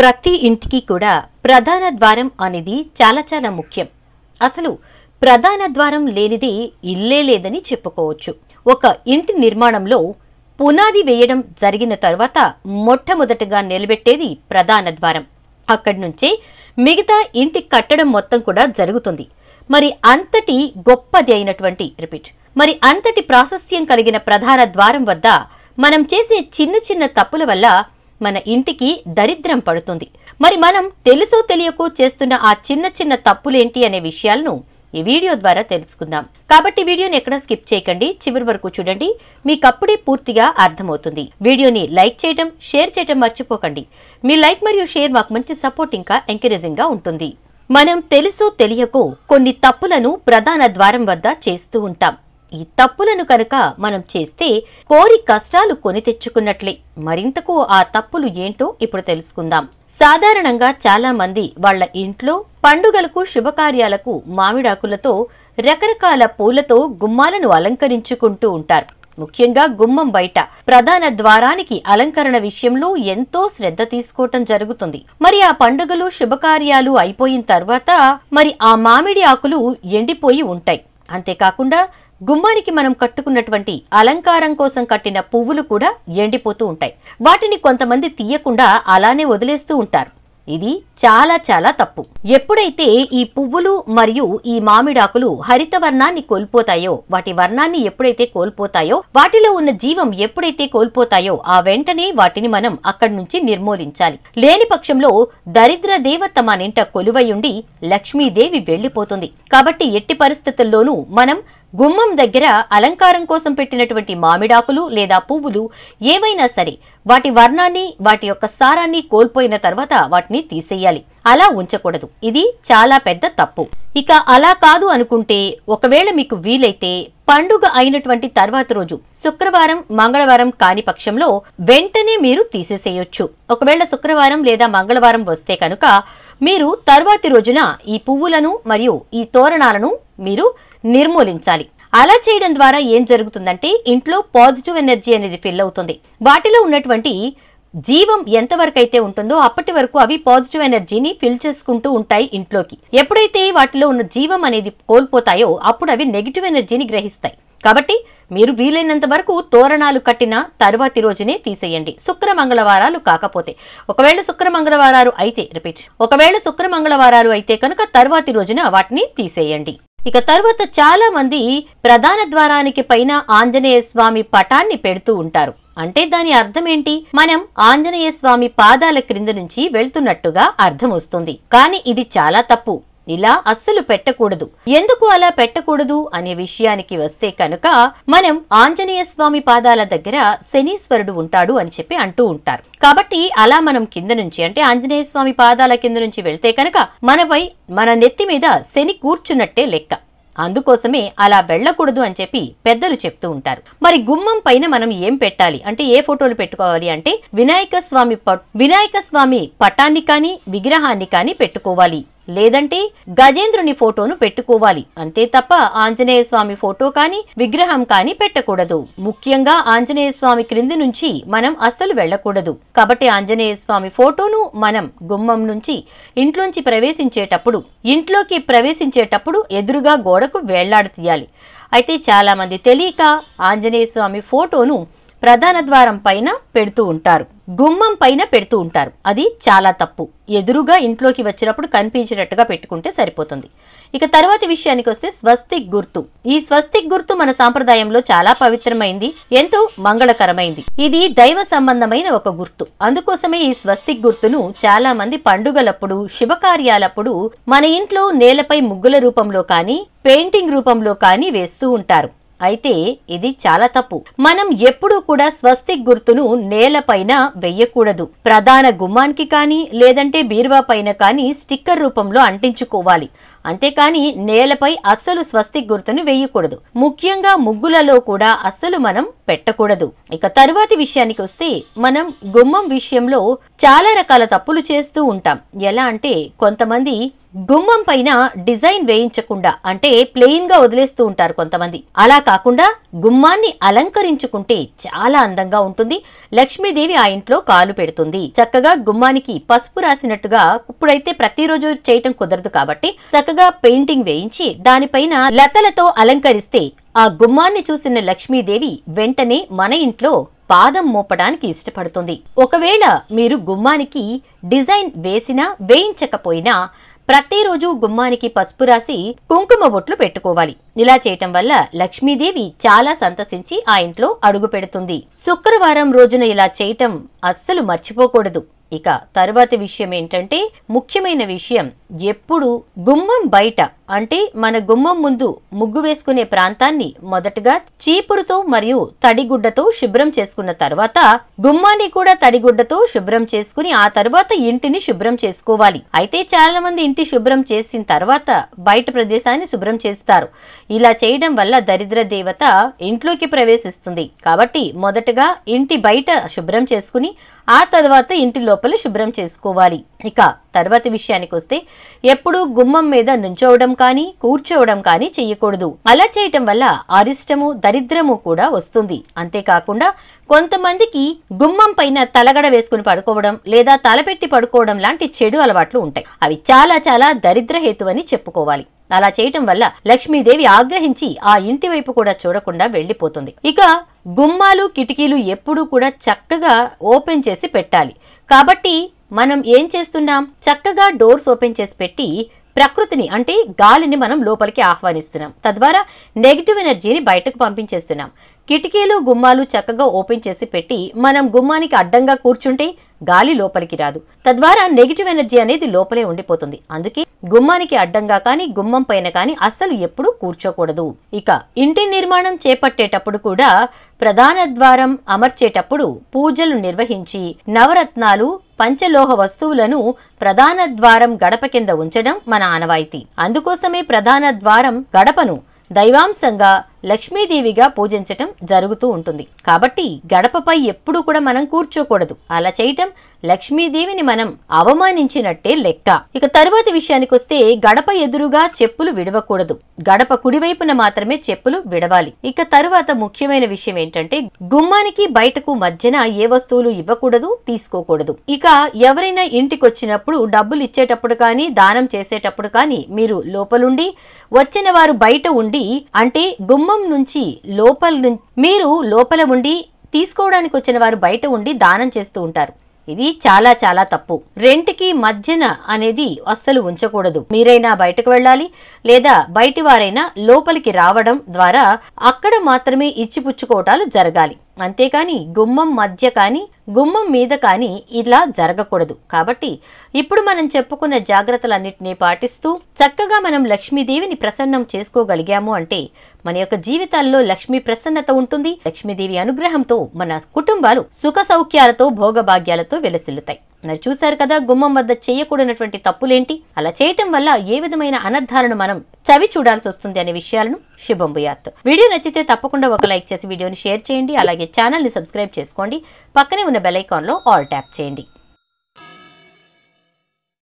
ప్రతి ఇంటికి కూడా ప్రధాన ద్వారం అనేది చాలా చాలా ముఖ్యం అసలు ప్రధాన ద్వారం లేనిది ఇల్లే లేదని చెప్పుకోవచ్చు ఒక ఇంటి నిర్మాణంలో పునాది వేయడం జరిగిన తర్వాత మొట్టమొదటగా నిలబెట్టేది ప్రధాన ద్వారం అక్కడి నుంచే మిగతా ఇంటి కట్టడం మొత్తం కూడా జరుగుతుంది మరి అంతటి గొప్పది అయినటువంటి రిపీట్ మరి అంతటి ప్రాశస్త్యం కలిగిన ప్రధాన ద్వారం వద్ద మనం చేసే చిన్న చిన్న తప్పుల వల్ల మన ఇంటికి దరిద్రం పడుతుంది మరి మనం తెలుసో తెలియకు చేస్తున్న ఆ చిన్న చిన్న తప్పులేంటి అనే విషయాలను ఈ వీడియో ద్వారా తెలుసుకుందాం కాబట్టి వీడియోని ఎక్కడ స్కిప్ చేయకండి చివరి వరకు చూడండి మీకు అప్పుడే పూర్తిగా అర్థమవుతుంది వీడియోని లైక్ చేయడం షేర్ చేయడం మర్చిపోకండి మీ లైక్ మరియు షేర్ మాకు మంచి సపోర్ట్ ఇంకా ఎంకరేజింగ్ గా ఉంటుంది మనం తెలుసో తెలియకు కొన్ని తప్పులను ప్రధాన ద్వారం వద్ద చేస్తూ ఉంటాం ఈ తప్పులను కనుక మనం చేస్తే కోరి కష్టాలు కొని తెచ్చుకున్నట్లే మరింతకు ఆ తప్పులు ఏంటో ఇప్పుడు తెలుసుకుందాం సాధారణంగా చాలా మంది వాళ్ల ఇంట్లో పండుగలకు శుభకార్యాలకు మామిడాకులతో రకరకాల పూలతో గుమ్మాలను అలంకరించుకుంటూ ఉంటారు ముఖ్యంగా గుమ్మం బయట ప్రధాన ద్వారానికి అలంకరణ విషయంలో ఎంతో శ్రద్ధ తీసుకోవటం జరుగుతుంది మరి ఆ పండుగలు శుభకార్యాలు అయిపోయిన తర్వాత మరి ఆ మామిడి ఆకులు ఎండిపోయి ఉంటాయి అంతేకాకుండా గుమ్మానికి మనం కట్టుకున్నటువంటి అలంకారం కోసం కట్టిన పువ్వులు కూడా ఎండిపోతూ ఉంటాయి వాటిని కొంతమంది తీయకుండా అలానే వదిలేస్తూ ఉంటారు ఇది చాలా చాలా తప్పు ఎప్పుడైతే ఈ పువ్వులు మరియు ఈ మామిడాకులు హరిత వర్ణాన్ని కోల్పోతాయో వాటి వర్ణాన్ని ఎప్పుడైతే కోల్పోతాయో వాటిలో ఉన్న జీవం ఎప్పుడైతే కోల్పోతాయో ఆ వెంటనే వాటిని మనం అక్కడి నుంచి నిర్మూలించాలి లేని పక్షంలో దరిద్ర దేవత మనింట కొలువయుండి లక్ష్మీదేవి వెళ్లిపోతుంది కాబట్టి ఎట్టి పరిస్థితుల్లోనూ మనం గుమ్మం దగ్గర అలంకారం కోసం పెట్టినటువంటి మామిడాకులు లేదా పువ్వులు ఏవైనా సరే వాటి వర్ణాన్ని వాటి యొక్క సారాన్ని కోల్పోయిన తర్వాత వాటిని తీసేయాలి అలా ఉంచకూడదు ఇది చాలా పెద్ద తప్పు ఇక అలా కాదు అనుకుంటే ఒకవేళ మీకు వీలైతే పండుగ అయినటువంటి తర్వాత రోజు శుక్రవారం మంగళవారం కాని పక్షంలో వెంటనే మీరు తీసేసేయొచ్చు ఒకవేళ శుక్రవారం లేదా మంగళవారం వస్తే కనుక మీరు తర్వాతి రోజున ఈ పువ్వులను మరియు ఈ తోరణాలను మీరు నిర్మూలించాలి అలా చేయడం ద్వారా ఏం జరుగుతుందంటే ఇంట్లో పాజిటివ్ ఎనర్జీ అనేది ఫిల్ అవుతుంది వాటిలో ఉన్నటువంటి జీవం ఎంతవరకు అయితే ఉంటుందో అప్పటి వరకు అవి పాజిటివ్ ఎనర్జీని ఫిల్ చేసుకుంటూ ఉంటాయి ఇంట్లోకి ఎప్పుడైతే వాటిలో ఉన్న జీవం అనేది కోల్పోతాయో అప్పుడు అవి నెగిటివ్ ఎనర్జీని గ్రహిస్తాయి కాబట్టి మీరు వీలైనంత వరకు తోరణాలు కట్టిన తర్వాతి రోజునే తీసేయండి శుక్ర మంగళవారాలు కాకపోతే ఒకవేళ శుక్ర మంగళవారాలు అయితే రిపీట్ ఒకవేళ శుక్ర మంగళవారాలు అయితే కనుక తర్వాతి రోజున వాటిని తీసేయండి ఇక తర్వాత చాలా మంది ప్రధాన ద్వారానికి పైన ఆంజనేయ స్వామి పటాన్ని పెడుతూ ఉంటారు అంటే దాని అర్థం ఏంటి మనం ఆంజనేయ స్వామి పాదాల క్రింద నుంచి వెళ్తున్నట్టుగా అర్థం వస్తుంది కానీ ఇది చాలా తప్పు ఇలా అస్సలు పెట్టకూడదు ఎందుకు అలా పెట్టకూడదు అనే విషయానికి వస్తే కనుక మనం ఆంజనేయ స్వామి పాదాల దగ్గర శనీశ్వరుడు ఉంటాడు అని చెప్పి అంటూ ఉంటారు కాబట్టి అలా మనం కింద నుంచి అంటే ఆంజనేయ స్వామి పాదాల కింద నుంచి వెళ్తే కనుక మనపై మన నెత్తి మీద శని కూర్చున్నట్టే లెక్క అందుకోసమే అలా వెళ్ళకూడదు అని చెప్పి పెద్దలు చెప్తూ ఉంటారు మరి గుమ్మం పైన మనం ఏం పెట్టాలి అంటే ఏ ఫోటోలు పెట్టుకోవాలి అంటే వినాయక స్వామి వినాయక స్వామి పటాన్ని కానీ విగ్రహాన్ని కానీ పెట్టుకోవాలి లేదంటే గజేంద్రుని ఫోటోను పెట్టుకోవాలి అంతే తప్ప ఆంజనేయ స్వామి ఫోటో కాని విగ్రహం కాని పెట్టకూడదు ముఖ్యంగా ఆంజనేయ స్వామి క్రింది నుంచి మనం అస్సలు వెళ్ళకూడదు కాబట్టి ఆంజనేయ స్వామి ఫోటోను మనం గుమ్మం నుంచి ఇంట్లోంచి ప్రవేశించేటప్పుడు ఇంట్లోకి ప్రవేశించేటప్పుడు ఎదురుగా గోడకు వేళ్లాడతీయాలి అయితే చాలామంది తెలియక ఆంజనేయ స్వామి ఫోటోను ప్రధాన ద్వారం పైన పెడుతూ ఉంటారు గుమ్మం పైన పెడుతూ ఉంటారు అది చాలా తప్పు ఎదురుగా ఇంట్లోకి వచ్చినప్పుడు కనిపించేటట్టుగా పెట్టుకుంటే సరిపోతుంది ఇక తర్వాతి విషయానికి వస్తే స్వస్తిక్ గుర్తు ఈ స్వస్తిక్ గుర్తు మన సాంప్రదాయంలో చాలా పవిత్రమైంది ఎంతో మంగళకరమైంది ఇది దైవ సంబంధమైన ఒక గుర్తు అందుకోసమే ఈ స్వస్తిక్ గుర్తును చాలా మంది పండుగలప్పుడు శుభకార్యాలప్పుడు మన ఇంట్లో నేలపై ముగ్గుల రూపంలో కానీ పెయింటింగ్ రూపంలో కానీ వేస్తూ ఉంటారు అయితే ఇది చాలా తప్పు మనం ఎప్పుడూ కూడా స్వస్తిక్ గుర్తును నేలపైన వెయ్యకూడదు ప్రధాన గుమ్మానికి కానీ లేదంటే బీరువా పైన కానీ స్టిక్కర్ రూపంలో అంటించుకోవాలి అంతేకాని నేలపై అస్సలు స్వస్తిక్ గుర్తును వేయకూడదు ముఖ్యంగా ముగ్గులలో కూడా అస్సలు మనం పెట్టకూడదు ఇక తరువాతి విషయానికి వస్తే మనం గుమ్మం విషయంలో చాలా రకాల తప్పులు చేస్తూ ఉంటాం ఎలా అంటే కొంతమంది గుమ్మం పైన డిజైన్ వేయించకుండా అంటే ప్లెయిన్ గా వదిలేస్తూ ఉంటారు కొంతమంది అలా కాకుండా గుమ్మాన్ని అలంకరించుకుంటే చాలా అందంగా ఉంటుంది లక్ష్మీదేవి ఆ ఇంట్లో కాలు పెడుతుంది చక్కగా గుమ్మానికి పసుపు రాసినట్టుగా ఇప్పుడైతే ప్రతిరోజు చేయటం కుదరదు కాబట్టి చక్కగా పెయింటింగ్ వేయించి దానిపైన లతలతో అలంకరిస్తే ఆ గుమ్మాన్ని చూసిన లక్ష్మీదేవి వెంటనే మన ఇంట్లో పాదం మోపడానికి ఇష్టపడుతుంది ఒకవేళ మీరు గుమ్మానికి డిజైన్ వేసినా వేయించకపోయినా ప్రతిరోజు గుమ్మానికి పసుపు రాసి కుంకుమ బొట్లు పెట్టుకోవాలి ఇలా చేయటం వల్ల లక్ష్మీదేవి చాలా సంతసించి ఆ ఇంట్లో అడుగు పెడుతుంది శుక్రవారం రోజున ఇలా చేయటం అస్సలు మర్చిపోకూడదు ఇక తరువాతి విషయం ఏంటంటే ముఖ్యమైన విషయం ఎప్పుడు గుమ్మం బయట అంటే మన గుమ్మం ముందు ముగ్గు వేసుకునే ప్రాంతాన్ని మొదటగా చీపురుతో మరియు తడిగుడ్డతో శుభ్రం చేసుకున్న తర్వాత గుమ్మాన్ని కూడా తడిగుడ్డతో శుభ్రం చేసుకుని ఆ తర్వాత ఇంటిని శుభ్రం చేసుకోవాలి అయితే చాలా మంది ఇంటి శుభ్రం చేసిన తర్వాత బయట ప్రదేశాన్ని శుభ్రం చేస్తారు ఇలా చేయడం వల్ల దరిద్ర దేవత ఇంట్లోకి ప్రవేశిస్తుంది కాబట్టి మొదటగా ఇంటి బయట శుభ్రం చేసుకుని ఆ తర్వాత ఇంటి లోపల శుభ్రం చేసుకోవాలి ఇక తర్వాత విషయానికి వస్తే ఎప్పుడూ గుమ్మం మీద నుంచోవడం కానీ కూర్చోవడం కానీ చేయకూడదు అలా చేయటం వల్ల అరిష్టము దరిద్రము కూడా వస్తుంది అంతేకాకుండా కొంతమందికి గుమ్మం పైన తలగడ వేసుకుని పడుకోవడం లేదా తలపెట్టి పడుకోవడం లాంటి చెడు అలవాట్లు ఉంటాయి అవి చాలా చాలా దరిద్ర హేతు అని చెప్పుకోవాలి అలా చేయటం వల్ల లక్ష్మీదేవి ఆగ్రహించి ఆ ఇంటి వైపు కూడా చూడకుండా వెళ్లిపోతుంది ఇక గుమ్మాలు కిటికీలు ఎప్పుడూ కూడా చక్కగా ఓపెన్ చేసి పెట్టాలి కాబట్టి మనం ఏం చేస్తున్నాం చక్కగా డోర్స్ ఓపెన్ చేసి పెట్టి ప్రకృతిని అంటే గాలిని మనం లోపలికి ఆహ్వానిస్తున్నాం తద్వారా నెగిటివ్ ఎనర్జీని బయటకు పంపించేస్తున్నాం కిటికీలు గుమ్మాలు చక్కగా ఓపెన్ చేసి పెట్టి మనం గుమ్మానికి అడ్డంగా కూర్చుంటే గాలి లోపలికి రాదు తద్వారా నెగిటివ్ ఎనర్జీ అనేది లోపలే ఉండిపోతుంది అందుకే గుమ్మానికి అడ్డంగా కానీ గుమ్మం పైన కానీ అస్సలు ఎప్పుడూ కూర్చోకూడదు ఇక ఇంటి నిర్మాణం చేపట్టేటప్పుడు కూడా ప్రధాన ద్వారం అమర్చేటప్పుడు పూజలు నిర్వహించి నవరత్నాలు పంచలోహ వస్తువులను ప్రధాన ద్వారం గడప కింద ఉంచడం మన ఆనవాయితీ అందుకోసమే ప్రధాన ద్వారం గడపను దైవాంశంగా లక్ష్మీదేవిగా పూజించటం జరుగుతూ ఉంటుంది కాబట్టి గడపపై ఎప్పుడూ కూడా మనం కూర్చోకూడదు అలా చేయటం లక్ష్మీదేవిని మనం అవమానించినట్టే లెక్క ఇక తరువాతి విషయానికి వస్తే గడప ఎదురుగా చెప్పులు విడవకూడదు గడప కుడివైపున మాత్రమే చెప్పులు విడవాలి ఇక తరువాత ముఖ్యమైన విషయం ఏంటంటే గుమ్మానికి బయటకు మధ్యన ఏ వస్తువులు ఇవ్వకూడదు తీసుకోకూడదు ఇక ఎవరైనా ఇంటికి వచ్చినప్పుడు డబ్బులు ఇచ్చేటప్పుడు కానీ దానం చేసేటప్పుడు కానీ మీరు లోపలుండి వచ్చిన వారు బయట ఉండి అంటే గుమ్మ హోమం నుంచి లోపల మీరు లోపల ఉండి తీసుకోవడానికి వచ్చిన వారు బయట ఉండి దానం చేస్తూ ఉంటారు ఇది చాలా చాలా తప్పు రెంట్కి మధ్యన అనేది అస్సలు ఉంచకూడదు మీరైనా బయటకు వెళ్ళాలి లేదా బయటి వారైనా లోపలికి రావడం ద్వారా అక్కడ మాత్రమే ఇచ్చిపుచ్చుకోవటాలు జరగాలి అంతేకాని గుమ్మం మధ్య కానీ గుమ్మం మీద కానీ ఇలా జరగకూడదు కాబట్టి ఇప్పుడు మనం చెప్పుకున్న జాగ్రత్తలన్నింటినీ పాటిస్తూ చక్కగా మనం లక్ష్మీదేవిని ప్రసన్నం చేసుకోగలిగాము అంటే మన యొక్క జీవితాల్లో లక్ష్మీ ప్రసన్నత ఉంటుంది లక్ష్మీదేవి అనుగ్రహంతో మన కుటుంబాలు సుఖ సౌఖ్యాలతో భోగభాగ్యాలతో వెలసిల్లుతాయి మరి చూశారు కదా గుమ్మం వద్ద చేయకూడనటువంటి తప్పులేంటి అలా చేయటం వల్ల ఏ విధమైన అనర్ధాలను మనం చవి చూడాల్సి వస్తుంది అనే విషయాలను శుభంభయాత్ వీడియో నచ్చితే తప్పకుండా ఒక లైక్ చేసి వీడియోని షేర్ చేయండి అలాగే ఛానల్ని సబ్స్క్రైబ్ చేసుకోండి పక్కనే ఉన్న బెల్ ఐకాన్లో ఆల్ ట్యాప్ చేయండి